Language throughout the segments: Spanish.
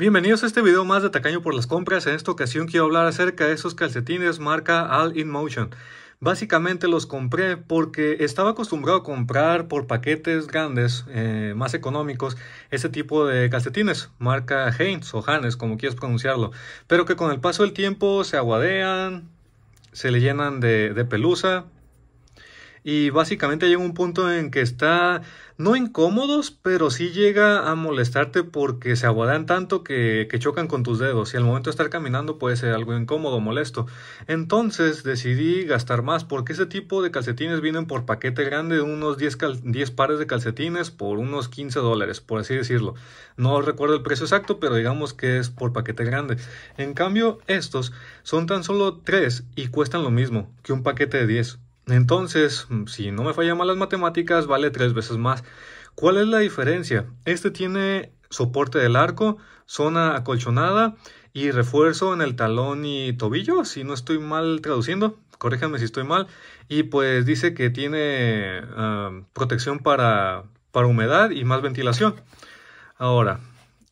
Bienvenidos a este video más de Tacaño por las compras. En esta ocasión quiero hablar acerca de esos calcetines marca All In Motion. Básicamente los compré porque estaba acostumbrado a comprar por paquetes grandes, eh, más económicos, ese tipo de calcetines, marca Heinz o Hanes, como quieras pronunciarlo, pero que con el paso del tiempo se aguadean, se le llenan de pelusa y básicamente llega un punto en que está no incómodos, pero sí llega a molestarte porque se aguadan tanto que, chocan con tus dedos y al momento de estar caminando puede ser algo incómodo, molesto. Entonces decidí gastar más porque ese tipo de calcetines vienen por paquete grande, unos 10, 10 pares de calcetines por unos 15 dólares, por así decirlo. No recuerdo el precio exacto, pero digamos que es por paquete grande. En cambio, estos son tan solo 3 y cuestan lo mismo que un paquete de 10. Entonces, si no me fallan mal las matemáticas, vale tres veces más. ¿Cuál es la diferencia? Este tiene soporte del arco, zona acolchonada y refuerzo en el talón y tobillo, si no estoy mal traduciendo, corríjanme si estoy mal. Y pues dice que tiene ah, protección para, humedad y más ventilación. Ahora,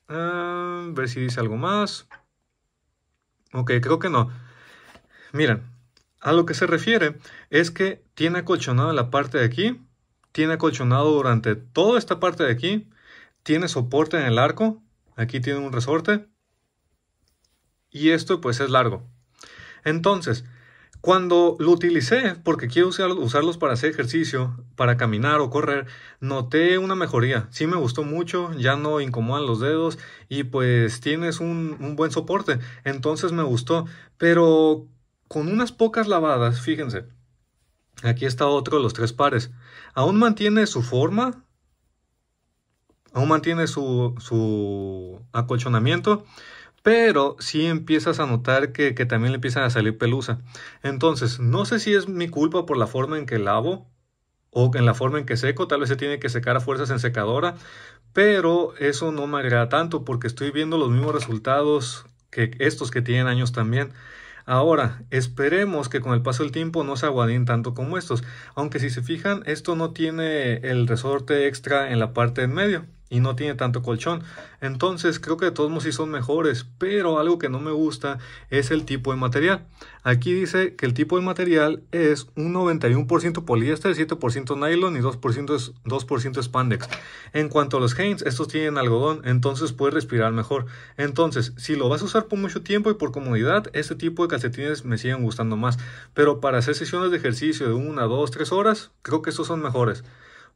a ah, ver si dice algo más. Ok, creo que no. Miren, a lo que se refiere es que tiene acolchonado la parte de aquí, tiene acolchonado durante toda esta parte de aquí, tiene soporte en el arco, aquí tiene un resorte y esto pues es largo. Entonces, cuando lo utilicé, porque quiero usarlos para hacer ejercicio, para caminar o correr, noté una mejoría. Sí me gustó mucho, ya no incomodan los dedos y pues tienes un buen soporte. Entonces me gustó, pero con unas pocas lavadas, fíjense, aquí está otro de los tres pares, aún mantiene su forma, aún mantiene su, acolchonamiento, pero sí empiezas a notar que, que, también le empiezan a salir pelusa. Entonces, no sé si es mi culpa por la forma en que lavo o en la forma en que seco, tal vez se tiene que secar a fuerzas en secadora, pero eso no me agrada tanto porque estoy viendo los mismos resultados que estos que tienen años también. Ahora, esperemos que con el paso del tiempo no se aguadín tanto como estos, aunque si se fijan, esto no tiene el resorte extra en la parte en medio y no tiene tanto colchón. Entonces creo que de todos modos son mejores, pero algo que no me gusta es el tipo de material. Aquí dice que el tipo de material es un 91% poliéster, 7% nylon y 2%, spandex. En cuanto a los Hanes, estos tienen algodón, entonces puedes respirar mejor. Entonces, si lo vas a usar por mucho tiempo y por comodidad, este tipo de calcetines me siguen gustando más. Pero para hacer sesiones de ejercicio de 1, 2, 3 horas, creo que estos son mejores.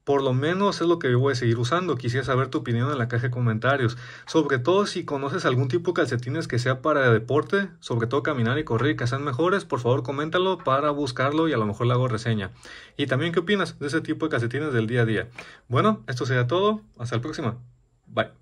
Por lo menos es lo que voy a seguir usando. Quisiera saber tu opinión en la caja de comentarios. Sobre todo si conoces algún tipo de calcetines que sea para deporte, sobre todo caminar y correr, que sean mejores, por favor coméntalo para buscarlo y a lo mejor le hago reseña. Y también qué opinas de ese tipo de calcetines del día a día. Bueno, esto sería todo. Hasta el próxima. Bye.